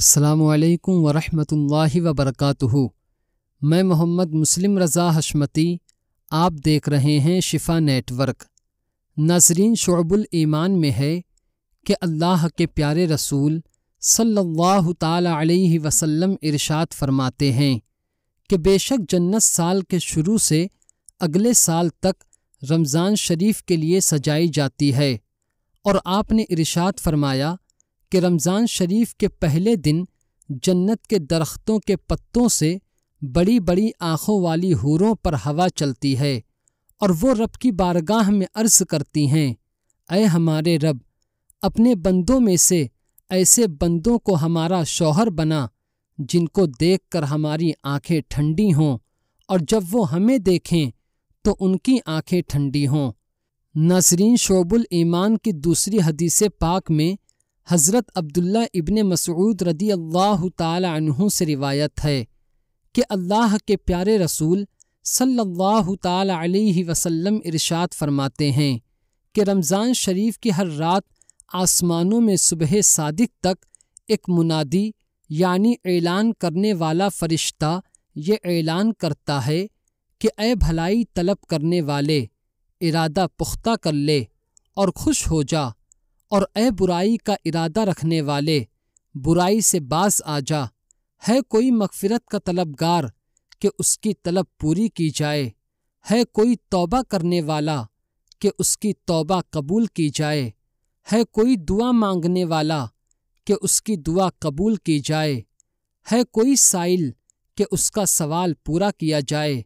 अल्लाम वरम् वबरक मैं मोहम्मद मुस्लिम रज़ा हशमती आप देख रहे हैं शिफा नेटवर्क नाजरीन शोबुल ईमान में है कि अल्लाह के प्यारे रसूल सल्लल्लाहु अलैहि वसल्लम इरशाद फरमाते हैं कि बेशक जन्नत साल के शुरू से अगले साल तक रमज़ान शरीफ के लिए सजाई जाती है और आपने इरशाद फरमाया कि रमज़ान शरीफ के पहले दिन जन्नत के दरख्तों के पत्तों से बड़ी बड़ी आँखों वाली हूरों पर हवा चलती है और वो रब की बारगाह में अर्ज करती हैं अय हमारे रब अपने बंदों में से ऐसे बंदों को हमारा शौहर बना जिनको देखकर हमारी आंखें ठंडी हों और जब वो हमें देखें तो उनकी आंखें ठंडी हों नसरीन शोबुल ईमान की दूसरी हदीसे पाक में हज़रत अब्दुल्ला इबन मसूद रदी अल्लाह तहों से रिवायत है कि अल्लाह के प्यारे रसूल सल्लल्लाहु अलैहि वसल्लम इरशाद फरमाते हैं कि रमज़ान शरीफ की हर रात आसमानों में सुबह सादिक तक एक मुनादी यानी ऐलान करने वाला फ़रिश्ता ये ऐलान करता है कि ए भलाई तलब करने वाले इरादा पुख्ता कर ले और खुश हो जा और ए बुराई का इरादा रखने वाले बुराई से बास आ जा है कोई मकफिरत का तलबगार कि उसकी तलब पूरी की जाए है कोई तौबा करने वाला कि उसकी तौबा कबूल की जाए है कोई दुआ मांगने वाला कि उसकी दुआ कबूल की जाए है कोई साइल कि उसका सवाल पूरा किया जाए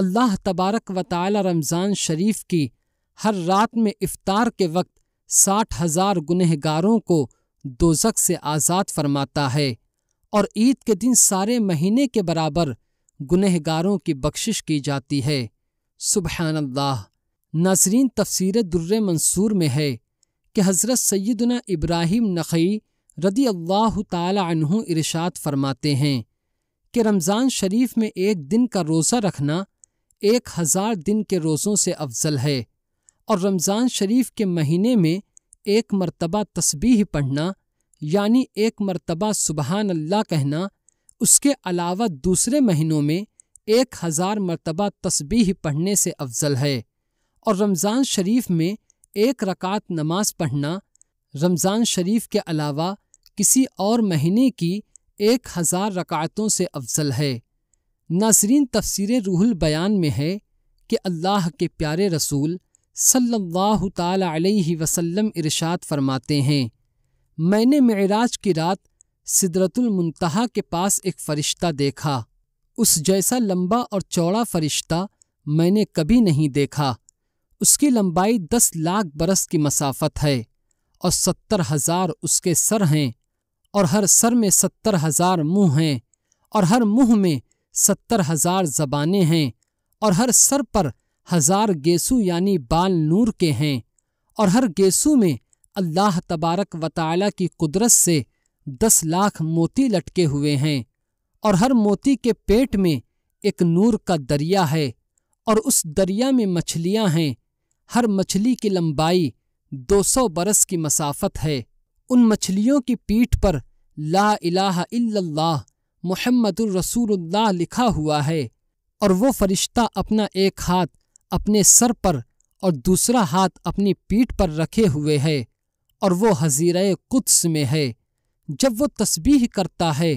अल्लाह तबारक व रमज़ान शरीफ की हर रात में इफ्तार के वक्त साठ हजार गुनहगारों को दोजक से आज़ाद फरमाता है और ईद के दिन सारे महीने के बराबर गुनहगारों की बख्शिश की जाती है सुबहानल्लाह नाजरीन तफसीर दुर्र मंसूर में है कि हज़रत सैदना इब्राहिम नख़ी रदी अल्लाह तहु इरशाद फरमाते हैं कि रमज़ान शरीफ में एक दिन का रोज़ा रखना एक हज़ार दिन के रोज़ों से अफजल है और रमज़ान शरीफ के महीने में एक मरतबा तस्बीह पढ़ना यानी एक मरतबा सुबहान अल्लाह कहना उसके अलावा दूसरे महीनों में एक हज़ार मरतबा तस्बीह पढ़ने से अफजल है और रमज़ान शरीफ में एक रकात नमाज पढ़ना रमज़ान शरीफ के अलावा किसी और महीने की एक हज़ार रकातों से अफजल है नाजरीन तफसर रूहल बयान में है कि अल्लाह के प्यारे रसूल सल्लल्लाहु ताला अलैहि वसल्लम इरशाद फरमाते हैं मैंने मराज की रात सिदरतुलमतहा के पास एक फ़रिश्ता देखा उस जैसा लंबा और चौड़ा फ़रिश्ता मैंने कभी नहीं देखा उसकी लंबाई दस लाख बरस की मसाफत है और सत्तर हजार उसके सर हैं और हर सर में सत्तर हजार मुँह हैं और हर मुँह में सत्तर हजार ज़बाने हैं और हर सर पर हजार गेसु यानी बाल नूर के हैं और हर गेसु में अल्लाह तबारक व की कुदरत से दस लाख मोती लटके हुए हैं और हर मोती के पेट में एक नूर का दरिया है और उस दरिया में मछलियां हैं हर मछली की लंबाई दो सौ बरस की मसाफत है उन मछलियों की पीठ पर ला इलाह इल्लल्लाह मोहम्मद रसूल लिखा हुआ है और वो फरिश्ता अपना एक हाथ अपने सर पर और दूसरा हाथ अपनी पीठ पर रखे हुए है और वो हजीर कुत्स में है जब वो तस्बीह करता है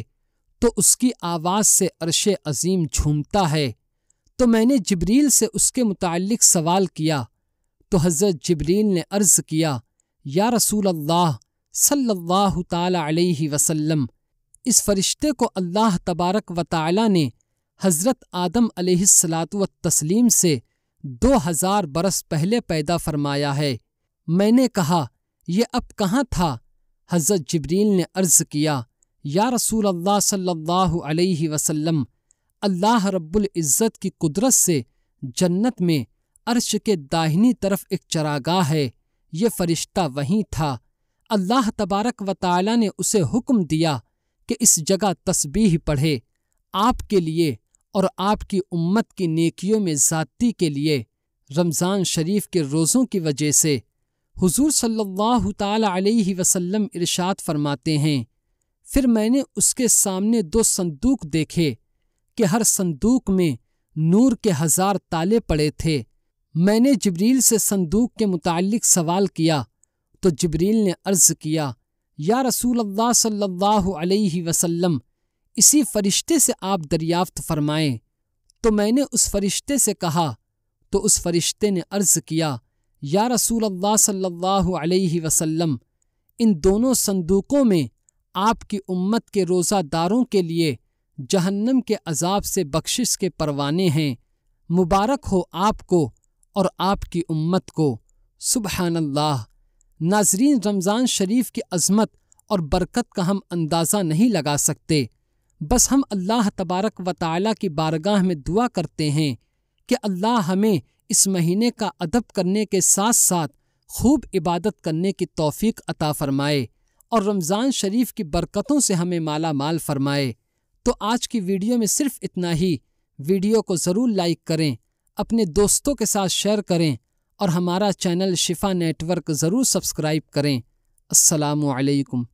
तो उसकी आवाज़ से अरश अजीम झूमता है तो मैंने जबरील से उसके मुतल सवाल किया तो हज़रत जबरील ने अर्ज़ किया या रसूल अल्लाह सल्लल्लाहु अलैहि वसल्लम इस फरिश्ते को अल्लाह तबारक व ताली ने हज़रत आदम सलात व तस्लीम से दो हजार बरस पहले पैदा फरमाया है मैंने कहा यह अब कहाँ था हज़रत जबरील ने अर्ज़ किया या रसूल अल्लाह सल्लल्लाहु अलैहि वसल्लम अल्लाह रब्बुल इज़्ज़त की कुदरत से जन्नत में अर्श के दाहिनी तरफ एक चरागाह है ये फ़रिश्ता वहीं था अल्लाह तबारक व ने उसे हुक्म दिया कि इस जगह तस्बीह पढ़े आपके लिए और आपकी उम्मत की नेकियों में ज़ाती के लिए रमज़ान शरीफ के रोज़ों की वजह से हुजूर सल्लल्लाहु अलैहि वसल्लम इरशाद फरमाते हैं फिर मैंने उसके सामने दो संदूक देखे कि हर संदूक में नूर के हजार ताले पड़े थे मैंने जबरील से संदूक के मुतालिक सवाल किया तो जबरील ने अर्ज़ किया या रसूल अल्लाह सल्लल्लाहु अलैहि वसल्लम इसी फरिश्ते से आप दरियाफ्त फरमाएं तो मैंने उस फरिश्ते से कहा तो उस फरिश्ते ने अर्ज़ किया या रसूल अल्लाह सल्लल्लाहु अलैहि वसल्लम इन दोनों संदूकों में आपकी उम्मत के रोज़ादारों के लिए जहन्नम के अजाब से बख्शिश के परवाने हैं मुबारक हो आपको और आपकी उम्मत को सुबहानल्लाह नाजरीन रमज़ान शरीफ की अजमत और बरकत का हम अंदाज़ा नहीं लगा सकते बस हम अल्लाह तबारक व ताली की बारगाह में दुआ करते हैं कि अल्लाह हमें इस महीने का अदब करने के साथ साथ खूब इबादत करने की तौफीक अता फरमाए और रमज़ान शरीफ की बरकतों से हमें माला माल फरमाए तो आज की वीडियो में सिर्फ इतना ही वीडियो को ज़रूर लाइक करें अपने दोस्तों के साथ शेयर करें और हमारा चैनल शिफा नेटवर्क ज़रूर सब्सक्राइब करें असलकम